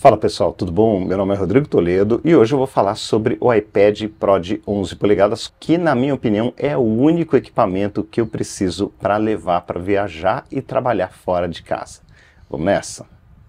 Fala pessoal, tudo bom? Meu nome é Rodrigo Toledo e hoje eu vou falar sobre o iPad Pro de 11 polegadas, que na minha opinião é o único equipamento que eu preciso para levar para viajar e trabalhar fora de casa. Vamos nessa?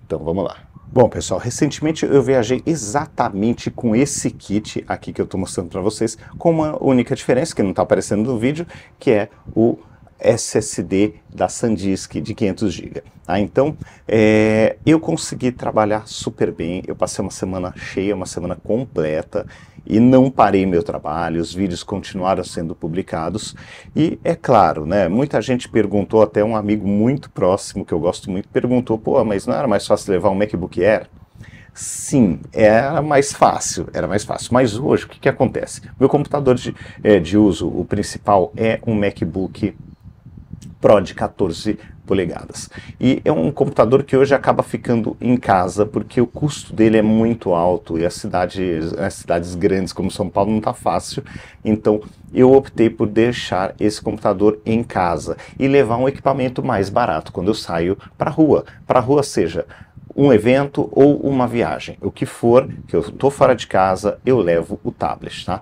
Então vamos lá. Bom pessoal, recentemente eu viajei exatamente com esse kit aqui que eu estou mostrando para vocês, com uma única diferença que não está aparecendo no vídeo, que é o SSD da SanDisk de 500 GB. Ah, então, é, eu consegui trabalhar super bem, eu passei uma semana cheia, uma semana completa e não parei meu trabalho, os vídeos continuaram sendo publicados e é claro, né, muita gente perguntou, até um amigo muito próximo que eu gosto muito perguntou, pô, mas não era mais fácil levar um MacBook Air? Sim, era mais fácil, era mais fácil. Mas hoje, o que, que acontece? Meu computador de, é, de uso, o principal, é um MacBook Pro de 14 polegadas. E é um computador que hoje acaba ficando em casa porque o custo dele é muito alto e as cidades, as cidades grandes como São Paulo não está fácil. Então eu optei por deixar esse computador em casa e levar um equipamento mais barato quando eu saio para a rua. Para a rua seja um evento ou uma viagem. O que for que eu estou fora de casa, eu levo o tablet, tá?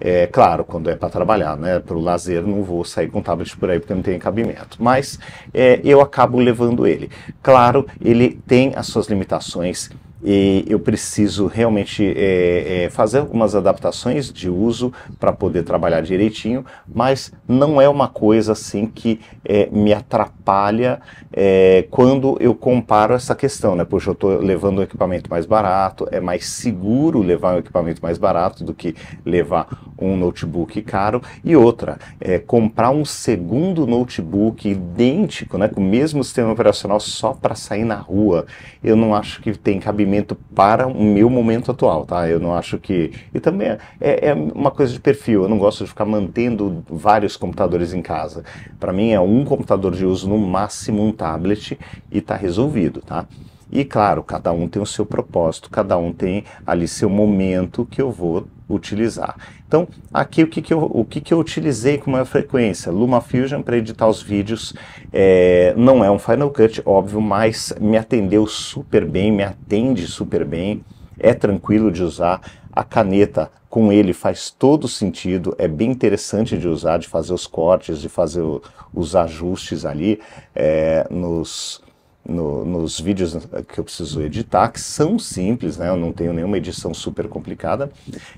É claro, quando é para trabalhar, né? Para o lazer, não vou sair com o tablet por aí porque não tem cabimento. Mas é, eu acabo levando ele. Claro, ele tem as suas limitações e eu preciso realmente é, é, fazer algumas adaptações de uso para poder trabalhar direitinho, mas não é uma coisa assim que é, me atrapalha é, quando eu comparo essa questão, né? Poxa, eu estou levando um equipamento mais barato, é mais seguro levar um equipamento mais barato do que levar um notebook caro. E outra, é, comprar um segundo notebook idêntico, né, com o mesmo sistema operacional só para sair na rua, eu não acho que tem cabimento alimento para o meu momento atual, tá? Eu não acho que. E também é, é, é uma coisa de perfil. Eu não gosto de ficar mantendo vários computadores em casa. Para mim é um computador de uso, no máximo um tablet, e está resolvido, tá? E claro, cada um tem o seu propósito, cada um tem ali seu momento que eu vou utilizar. Então, aqui o que, que, eu, o que, que eu utilizei com maior frequência? LumaFusion para editar os vídeos. É, não é um Final Cut, óbvio, mas me atendeu super bem, me atende super bem. É tranquilo de usar. A caneta com ele faz todo sentido, é bem interessante de usar, de fazer os cortes, de fazer o, os ajustes ali é, nos, no, nos vídeos que eu preciso editar, que são simples, né? Eu não tenho nenhuma edição super complicada.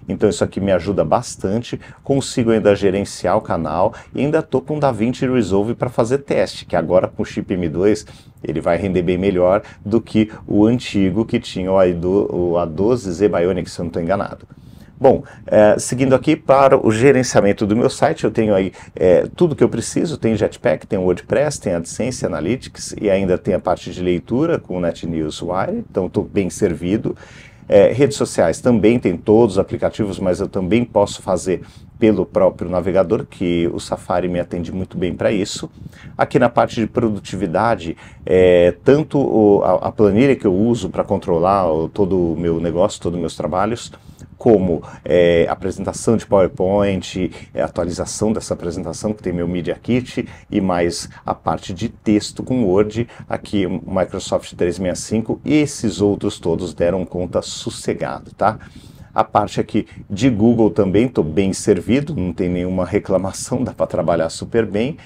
Então isso aqui me ajuda bastante. Consigo ainda gerenciar o canal e ainda estou com o DaVinci Resolve para fazer teste, que agora com o chip M2 ele vai render bem melhor do que o antigo que tinha o, A12Z Bionic, se eu não estou enganado. Bom, é, seguindo aqui para o gerenciamento do meu site, eu tenho aí é, tudo que eu preciso, tem Jetpack, tem WordPress, tem AdSense, Analytics e ainda tem a parte de leitura com o NetNewsWire, então estou bem servido. É, redes sociais também tem todos os aplicativos, mas eu também posso fazer pelo próprio navegador, que o Safari me atende muito bem para isso. Aqui na parte de produtividade, é, tanto o, a, a, planilha que eu uso para controlar o, todo o meu negócio, todos os meus trabalhos, como é, apresentação de PowerPoint, é, atualização dessa apresentação que tem meu Media Kit e mais a parte de texto com Word, aqui o Microsoft 365 e esses outros todos deram conta sossegado, tá? A parte aqui de Google também estou bem servido, não tem nenhuma reclamação, dá para trabalhar super bem.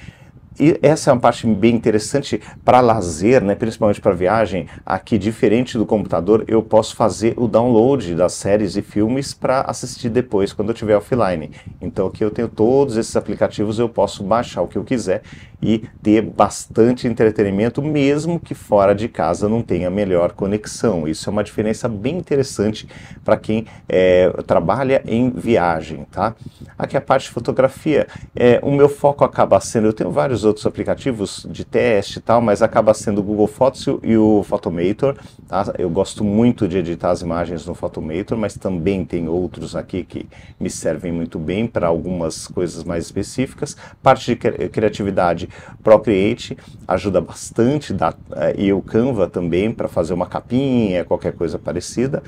E essa é uma parte bem interessante para lazer, né? principalmente para viagem. Aqui, diferente do computador, eu posso fazer o download das séries e filmes para assistir depois, quando eu estiver offline. Então aqui eu tenho todos esses aplicativos, eu posso baixar o que eu quiser e ter bastante entretenimento, mesmo que fora de casa não tenha melhor conexão. Isso é uma diferença bem interessante para quem é, trabalha em viagem, tá? Aqui a parte de fotografia, é, o meu foco acaba sendo, eu tenho vários outros aplicativos de teste e tal, mas acaba sendo o Google Fotos e o Photomator, tá? Eu gosto muito de editar as imagens no Photomator, mas também tem outros aqui que me servem muito bem para algumas coisas mais específicas. Parte de criatividade verdade, Procreate ajuda bastante, da, é, e o Canva também para fazer uma capinha, qualquer coisa parecida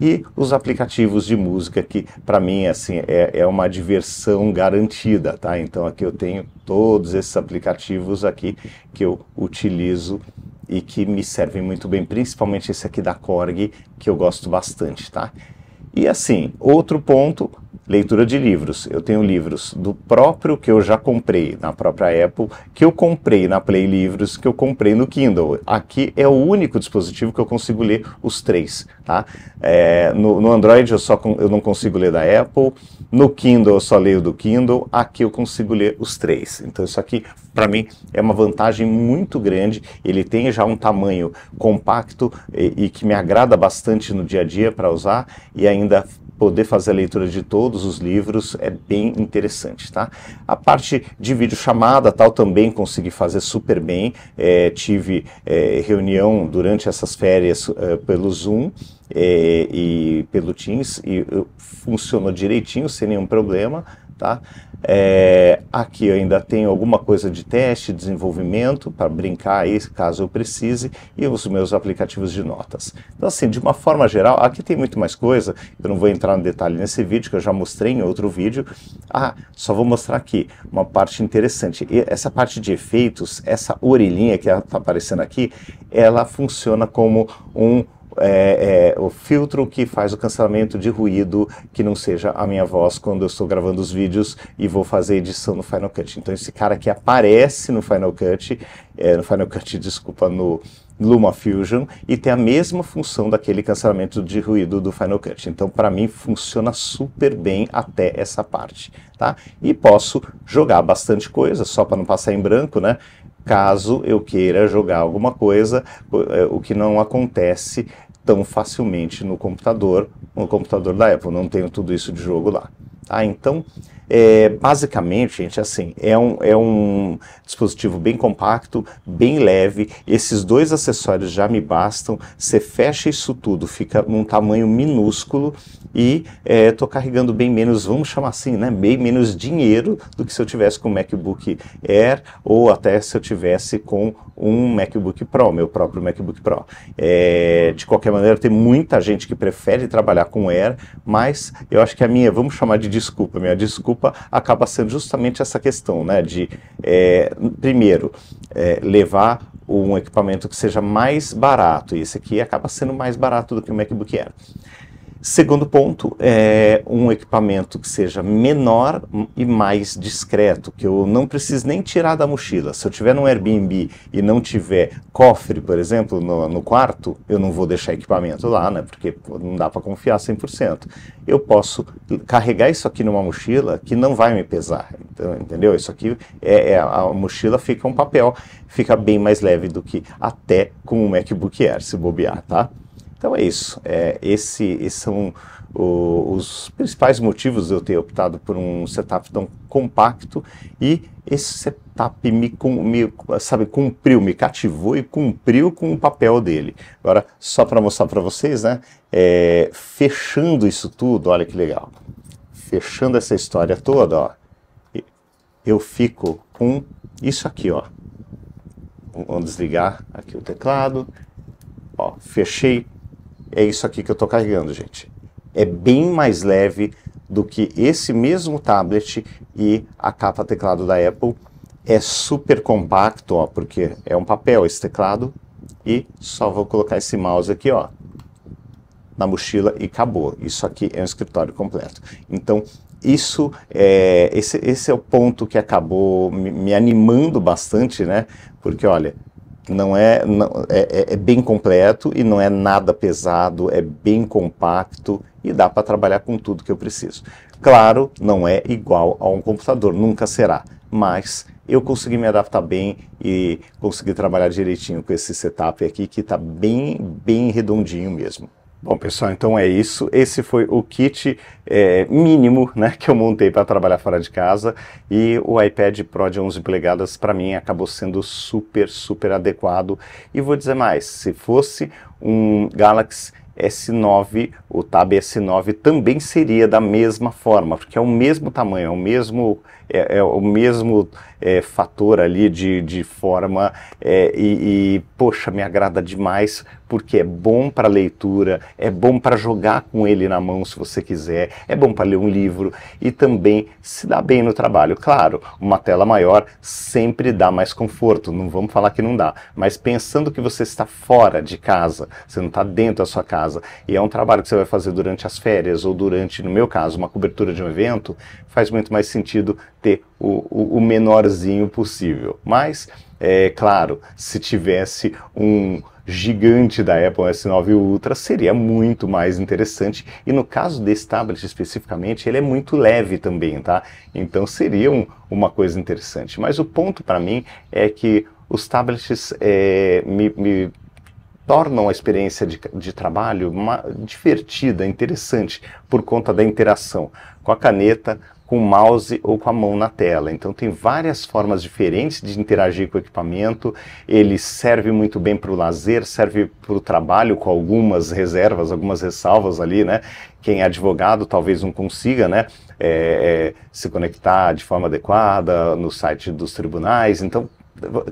e os aplicativos de música que para mim assim é, é uma diversão garantida tá então aqui eu tenho todos esses aplicativos aqui que eu utilizo e que me servem muito bem principalmente esse aqui da Korg que eu gosto bastante tá e assim outro ponto Leitura de livros. Eu tenho livros do próprio que eu já comprei na própria Apple, que eu comprei na Play Livros, que eu comprei no Kindle. Aqui é o único dispositivo que eu consigo ler os três. Tá? É, no, no, Android eu, só, eu não consigo ler da Apple, no Kindle eu só leio do Kindle, aqui eu consigo ler os três. Então isso aqui, para mim, é uma vantagem muito grande. Ele tem já um tamanho compacto e, e que me agrada bastante no dia a dia para usar e ainda poder fazer a leitura de todos os livros é bem interessante, tá? A parte de videochamada tal também consegui fazer super bem. É, tive é, reunião durante essas férias é, pelo Zoom é, e pelo Teams e funcionou direitinho, sem nenhum problema. Tá? É, aqui eu ainda tenho alguma coisa de teste, desenvolvimento, para brincar aí, caso eu precise, e os meus aplicativos de notas. Então, assim, de uma forma geral, aqui tem muito mais coisa, eu não vou entrar no detalhe nesse vídeo, que eu já mostrei em outro vídeo. Ah, só vou mostrar aqui uma parte interessante. Essa parte de efeitos, essa orelhinha que está aparecendo aqui, ela funciona como um é, é, o filtro que faz o cancelamento de ruído que não seja a minha voz quando eu estou gravando os vídeos e vou fazer edição no Final Cut. Então esse cara que aparece no Final Cut, é, no Final Cut, desculpa, no LumaFusion e tem a mesma função daquele cancelamento de ruído do Final Cut. Então, para mim, funciona super bem até essa parte, tá? E posso jogar bastante coisa, só para não passar em branco, né? Caso eu queira jogar alguma coisa, é, o que não acontece tão facilmente no computador, no computador da Apple. Não tenho tudo isso de jogo lá. Tá? Então, é, basicamente, gente, assim, é um, é um dispositivo bem compacto, bem leve. Esses dois acessórios já me bastam. Você fecha isso tudo, fica num tamanho minúsculo e estou é, carregando bem menos, vamos chamar assim, né? Bem menos dinheiro do que se eu tivesse com o MacBook Air ou até se eu tivesse com um MacBook Pro, meu próprio MacBook Pro. É, de qualquer maneira, tem muita gente que prefere trabalhar com Air, mas eu acho que a minha, vamos chamar de desculpa, minha desculpa acaba sendo justamente essa questão, né? De, é, primeiro, é, levar um equipamento que seja mais barato, e esse aqui acaba sendo mais barato do que o MacBook Air. Segundo ponto, é um equipamento que seja menor e mais discreto, que eu não precise nem tirar da mochila. Se eu tiver num Airbnb e não tiver cofre, por exemplo, no, no quarto, eu não vou deixar equipamento lá, né? Porque não dá para confiar 100%. Eu posso carregar isso aqui numa mochila que não vai me pesar, então, entendeu? Isso aqui é, é a mochila fica um papel, fica bem mais leve do que até com o MacBook Air, se bobear, tá? Então é isso. É, esse, esses são o, os principais motivos de eu ter optado por um setup tão compacto e esse setup me, me sabe, cumpriu, me cativou e cumpriu com o papel dele. Agora, só para mostrar para vocês, né? É, fechando isso tudo, olha que legal. Fechando essa história toda, ó, eu fico com isso aqui, ó. Vamos desligar aqui o teclado. Ó, fechei é isso aqui que eu estou carregando, gente. É bem mais leve do que esse mesmo tablet e a capa teclado da Apple. É super compacto, ó, porque é um papel esse teclado. E só vou colocar esse mouse aqui, ó, na mochila e acabou. Isso aqui é um escritório completo. Então, isso é esse, esse é o ponto que acabou me, me animando bastante, né? Porque olha, não é, não, é, é, é, bem completo e não é nada pesado, é bem compacto e dá para trabalhar com tudo que eu preciso. Claro, não é igual a um computador, nunca será, mas eu consegui me adaptar bem e consegui trabalhar direitinho com esse setup aqui que está bem, bem redondinho mesmo. Bom, pessoal, então é isso. Esse foi o kit é, mínimo né, que eu montei para trabalhar fora de casa. E o iPad Pro de 11 polegadas, para mim, acabou sendo super, super adequado. E vou dizer mais: se fosse um Galaxy S9, o Tab S9 também seria da mesma forma, porque é o mesmo tamanho, é o mesmo, é, é o mesmo é, fator ali de, de forma é, e, e, poxa, me agrada demais porque é bom para leitura, é bom para jogar com ele na mão se você quiser, é bom para ler um livro e também se dá bem no trabalho. Claro, uma tela maior sempre dá mais conforto, não vamos falar que não dá, mas pensando que você está fora de casa, você não está dentro da sua casa, casa. E é um trabalho que você vai fazer durante as férias ou durante, no meu caso, uma cobertura de um evento, faz muito mais sentido ter o, o, o menorzinho possível. Mas, é claro, se tivesse um gigante da Apple S9 Ultra seria muito mais interessante e no caso desse tablet especificamente ele é muito leve também, tá? Então seria um, uma coisa interessante. Mas o ponto para mim é que os tablets é, me, me tornam a experiência de, de trabalho uma, divertida, interessante, por conta da interação com a caneta, com o mouse ou com a mão na tela. Então tem várias formas diferentes de interagir com o equipamento. Ele serve muito bem para o lazer, serve para o trabalho com algumas reservas, algumas ressalvas ali, né? Quem é advogado talvez não consiga, né? É, é, se conectar de forma adequada no site dos tribunais. Então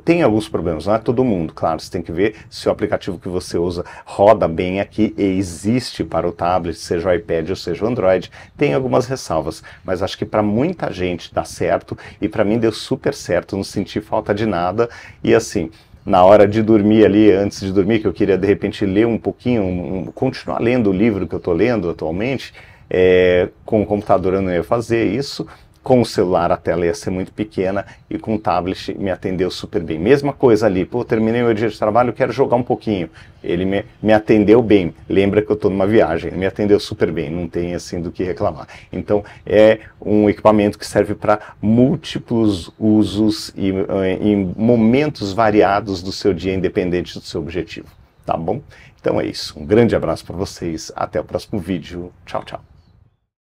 tem alguns problemas, não é todo mundo, claro, você tem que ver se o aplicativo que você usa roda bem aqui e existe para o tablet, seja o iPad ou seja o Android, tem algumas ressalvas, mas acho que para muita gente dá certo e para mim deu super certo, não senti falta de nada e assim, na hora de dormir ali, antes de dormir, que eu queria de repente ler um pouquinho, um, continuar lendo o livro que eu estou lendo atualmente, é, com o computador eu não ia fazer isso, com o celular a tela ia ser muito pequena e com o tablet me atendeu super bem. Mesma coisa ali, pô, terminei meu dia de trabalho, quero jogar um pouquinho. Ele me, me atendeu bem. Lembra que eu estou numa viagem, me atendeu super bem, não tem assim do que reclamar. Então é um equipamento que serve para múltiplos usos e eh, em momentos variados do seu dia, independente do seu objetivo. Tá bom? Então é isso. Um grande abraço para vocês. Até o próximo vídeo. Tchau, tchau.